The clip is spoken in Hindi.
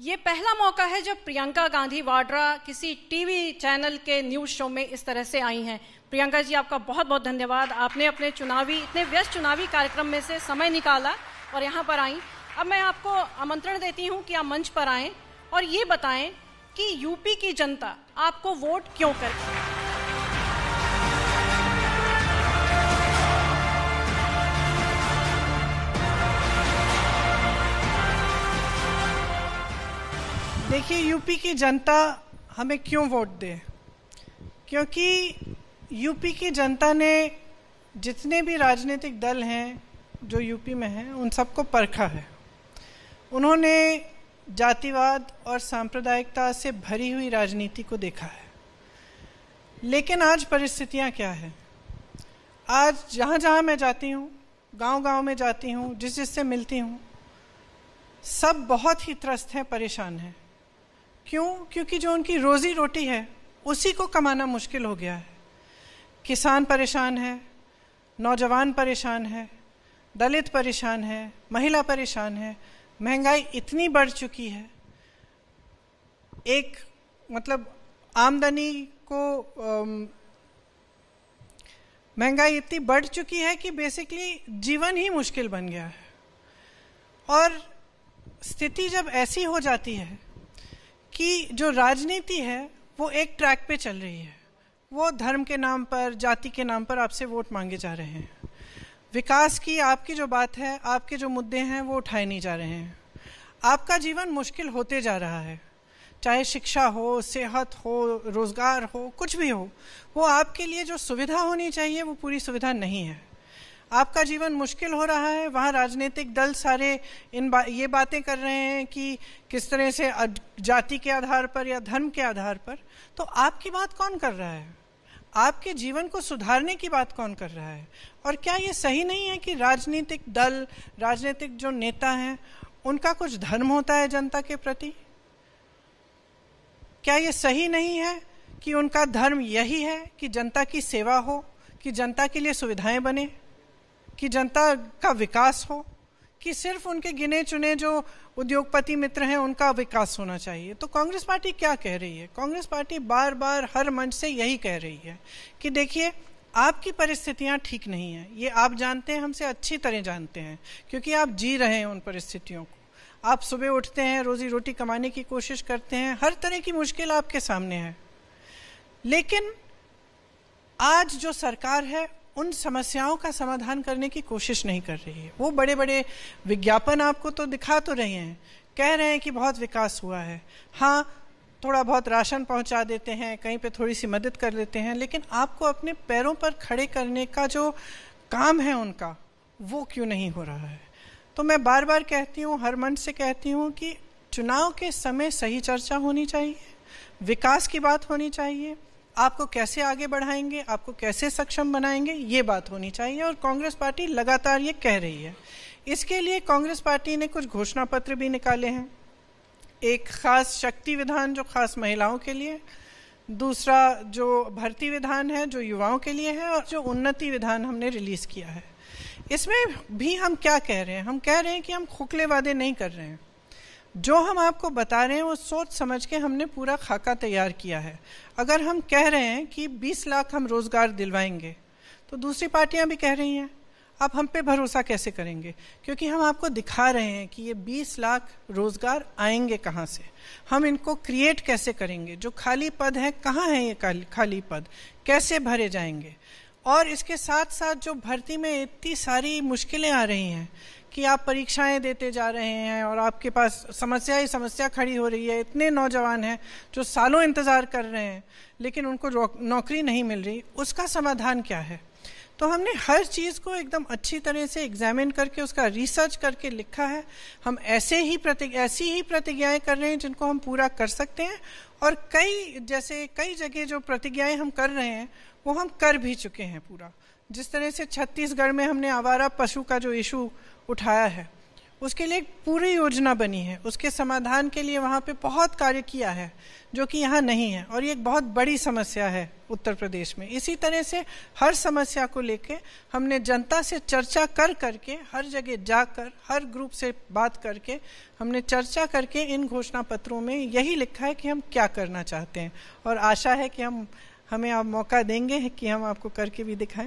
ये पहला मौका है जब प्रियंका गांधी वाड्रा किसी टीवी चैनल के न्यूज़ शो में इस तरह से आई हैं प्रियंका जी आपका बहुत बहुत धन्यवाद आपने अपने चुनावी इतने व्यस्त चुनावी कार्यक्रम में से समय निकाला और यहाँ पर आई अब मैं आपको आमंत्रण देती हूँ कि आप मंच पर आएँ और ये बताएं कि यूपी की जनता आपको वोट क्यों करे देखिए यूपी की जनता हमें क्यों वोट दे क्योंकि यूपी की जनता ने जितने भी राजनीतिक दल हैं जो यूपी में हैं उन सबको परखा है उन्होंने जातिवाद और सांप्रदायिकता से भरी हुई राजनीति को देखा है लेकिन आज परिस्थितियां क्या है आज जहाँ जहाँ मैं जाती हूँ गांव-गांव में जाती हूँ जिस जिससे मिलती हूँ सब बहुत ही त्रस्त हैं परेशान हैं क्यों क्योंकि जो उनकी रोजी रोटी है उसी को कमाना मुश्किल हो गया है किसान परेशान है नौजवान परेशान है दलित परेशान है महिला परेशान है महंगाई इतनी बढ़ चुकी है एक मतलब आमदनी को महंगाई इतनी बढ़ चुकी है कि बेसिकली जीवन ही मुश्किल बन गया है और स्थिति जब ऐसी हो जाती है कि जो राजनीति है वो एक ट्रैक पे चल रही है वो धर्म के नाम पर जाति के नाम पर आपसे वोट मांगे जा रहे हैं विकास की आपकी जो बात है आपके जो मुद्दे हैं वो उठाए नहीं जा रहे हैं आपका जीवन मुश्किल होते जा रहा है चाहे शिक्षा हो सेहत हो रोज़गार हो कुछ भी हो वो आपके लिए जो सुविधा होनी चाहिए वो पूरी सुविधा नहीं है आपका जीवन मुश्किल हो रहा है वहाँ राजनीतिक दल सारे इन बा, ये बातें कर रहे हैं कि किस तरह से जाति के आधार पर या धर्म के आधार पर तो आपकी बात कौन कर रहा है आपके जीवन को सुधारने की बात कौन कर रहा है और क्या ये सही नहीं है कि राजनीतिक दल राजनीतिक जो नेता हैं उनका कुछ धर्म होता है जनता के प्रति क्या ये सही नहीं है कि उनका धर्म यही है कि जनता की सेवा हो कि जनता के लिए सुविधाएं बने कि जनता का विकास हो कि सिर्फ उनके गिने चुने जो उद्योगपति मित्र हैं उनका विकास होना चाहिए तो कांग्रेस पार्टी क्या कह रही है कांग्रेस पार्टी बार बार हर मंच से यही कह रही है कि देखिए आपकी परिस्थितियां ठीक नहीं हैं ये आप जानते हैं हमसे अच्छी तरह जानते हैं क्योंकि आप जी रहे हैं उन परिस्थितियों को आप सुबह उठते हैं रोजी रोटी कमाने की कोशिश करते हैं हर तरह की मुश्किल आपके सामने है लेकिन आज जो सरकार है उन समस्याओं का समाधान करने की कोशिश नहीं कर रही है वो बड़े बड़े विज्ञापन आपको तो दिखा तो रहे हैं कह रहे हैं कि बहुत विकास हुआ है हाँ थोड़ा बहुत राशन पहुंचा देते हैं कहीं पे थोड़ी सी मदद कर लेते हैं लेकिन आपको अपने पैरों पर खड़े करने का जो काम है उनका वो क्यों नहीं हो रहा है तो मैं बार बार कहती हूँ हर मंच से कहती हूँ कि चुनाव के समय सही चर्चा होनी चाहिए विकास की बात होनी चाहिए आपको कैसे आगे बढ़ाएंगे आपको कैसे सक्षम बनाएंगे ये बात होनी चाहिए और कांग्रेस पार्टी लगातार ये कह रही है इसके लिए कांग्रेस पार्टी ने कुछ घोषणा पत्र भी निकाले हैं एक खास शक्ति विधान जो खास महिलाओं के लिए दूसरा जो भर्ती विधान है जो युवाओं के लिए है और जो उन्नति विधान हमने रिलीज किया है इसमें भी हम क्या कह रहे हैं हम कह रहे हैं कि हम खोखले वादे नहीं कर रहे हैं जो हम आपको बता रहे हैं वो सोच समझ के हमने पूरा खाका तैयार किया है अगर हम कह रहे हैं कि 20 लाख हम रोज़गार दिलवाएंगे तो दूसरी पार्टियां भी कह रही हैं आप हम पे भरोसा कैसे करेंगे क्योंकि हम आपको दिखा रहे हैं कि ये 20 लाख रोज़गार आएंगे कहाँ से हम इनको क्रिएट कैसे करेंगे जो खाली पद हैं कहाँ हैं ये खाली पद कैसे भरे जाएंगे और इसके साथ साथ जो भर्ती में इतनी सारी मुश्किलें आ रही हैं कि आप परीक्षाएं देते जा रहे हैं और आपके पास समस्या ही समस्या खड़ी हो रही है इतने नौजवान हैं जो सालों इंतज़ार कर रहे हैं लेकिन उनको नौकरी नहीं मिल रही उसका समाधान क्या है तो हमने हर चीज़ को एकदम अच्छी तरह से एग्जामिन करके उसका रिसर्च करके लिखा है हम ऐसे ही प्रति ऐसी ही प्रतिज्ञाएं कर रहे हैं जिनको हम पूरा कर सकते हैं और कई जैसे कई जगह जो प्रतिज्ञाएं हम कर रहे हैं वो हम कर भी चुके हैं पूरा जिस तरह से छत्तीसगढ़ में हमने आवारा पशु का जो इशू उठाया है उसके लिए पूरी योजना बनी है उसके समाधान के लिए वहाँ पे बहुत कार्य किया है जो कि यहाँ नहीं है और ये एक बहुत बड़ी समस्या है उत्तर प्रदेश में इसी तरह से हर समस्या को लेके हमने जनता से चर्चा कर करके हर जगह जाकर हर ग्रुप से बात करके हमने चर्चा करके इन घोषणा पत्रों में यही लिखा है कि हम क्या करना चाहते हैं और आशा है कि हम हमें आप मौका देंगे कि हम आपको करके भी दिखाएं